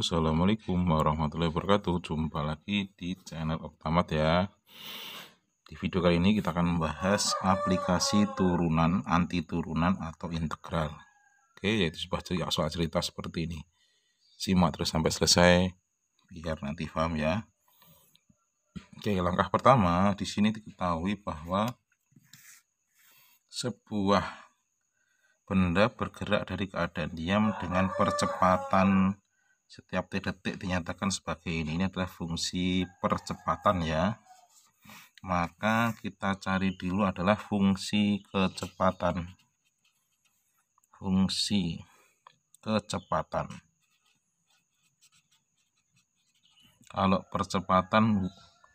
Assalamualaikum warahmatullahi wabarakatuh Jumpa lagi di channel Oktamat ya Di video kali ini kita akan membahas aplikasi turunan, anti turunan atau integral Oke, yaitu sebuah soal cerita seperti ini Simak terus sampai selesai biar nanti paham ya Oke, langkah pertama di sini diketahui bahwa sebuah benda bergerak dari keadaan diam dengan percepatan setiap t detik dinyatakan sebagai ini ini adalah fungsi percepatan ya maka kita cari dulu adalah fungsi kecepatan fungsi kecepatan kalau percepatan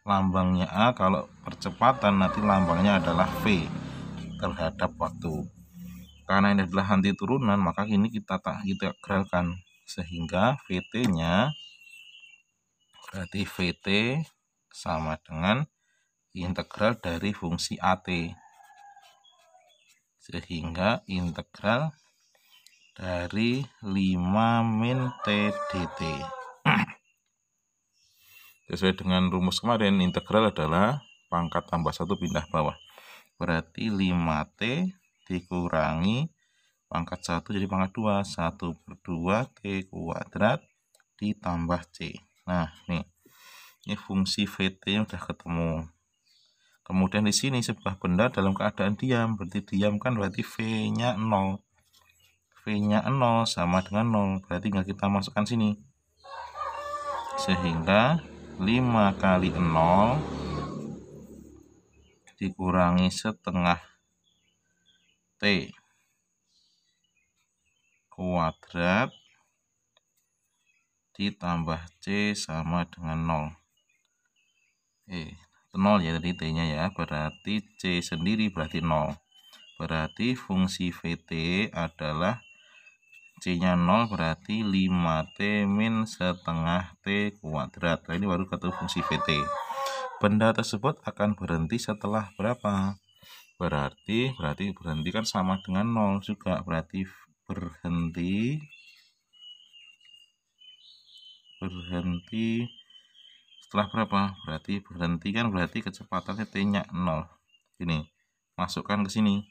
lambangnya A kalau percepatan nanti lambangnya adalah V terhadap waktu karena ini adalah anti turunan maka ini kita tak kita gerakan sehingga VT-nya berarti VT sama dengan integral dari fungsi AT sehingga integral dari 5 min T dt sesuai dengan rumus kemarin integral adalah pangkat tambah satu pindah bawah berarti 5T dikurangi pangkat 1 jadi pangkat 2 1 per 2 T kuadrat ditambah C nah ini ini fungsi VT yang sudah ketemu kemudian di sini sebuah benda dalam keadaan diam berarti diam kan berarti V nya 0 V nya 0 sama dengan 0 berarti tinggal kita masukkan sini sehingga 5 kali 0 dikurangi setengah T kuadrat ditambah C sama dengan 0. E, 0 ya tadi T-nya ya, berarti C sendiri berarti 0. Berarti fungsi VT adalah C-nya 0 berarti 5T min setengah T kuadrat. Nah, ini baru kata fungsi VT. Benda tersebut akan berhenti setelah berapa? Berarti berarti berhenti kan sama dengan 0 juga. Berarti berhenti berhenti setelah berapa berarti berhenti kan berarti kecepatannya t nya 0 ini masukkan ke sini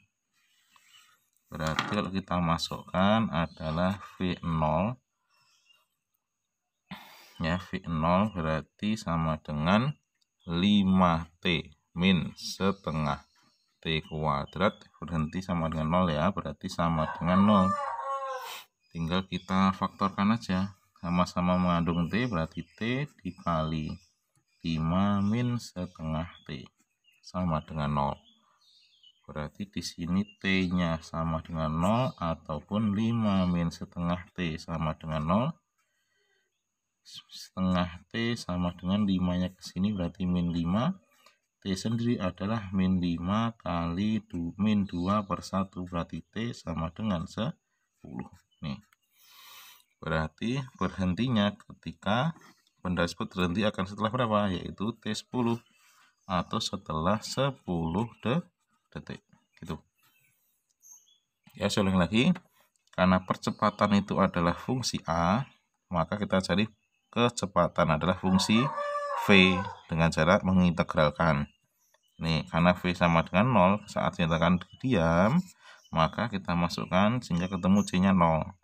berarti kalau kita masukkan adalah V0 ya V0 berarti sama dengan 5T min setengah T kuadrat berhenti sama dengan 0 ya berarti sama dengan 0 tinggal kita faktorkan aja sama-sama mengandung T berarti T dikali 5 min setengah T sama dengan 0 berarti di sini T nya sama dengan 0 ataupun 5 min setengah T sama dengan 0 setengah T sama dengan 5 nya ke sini berarti min 5 T sendiri adalah min 5 kali du, min 2 per 1 berarti T sama dengan 10 nih berarti berhentinya ketika benda tersebut berhenti akan setelah berapa yaitu T10 atau setelah 10 de detik gitu ya saya lagi karena percepatan itu adalah fungsi A maka kita cari kecepatan adalah fungsi V dengan cara mengintegralkan Nih, karena V sama dengan 0, saat dinyatakan diam, maka kita masukkan sehingga ketemu C-nya 0.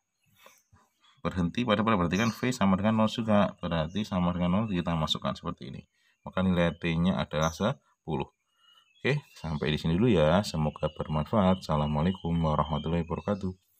Berhenti pada pada berarti kan V sama dengan 0 juga. Berarti sama dengan 0 kita masukkan seperti ini. Maka nilai T-nya adalah 10. Oke, sampai di sini dulu ya. Semoga bermanfaat. Assalamualaikum warahmatullahi wabarakatuh.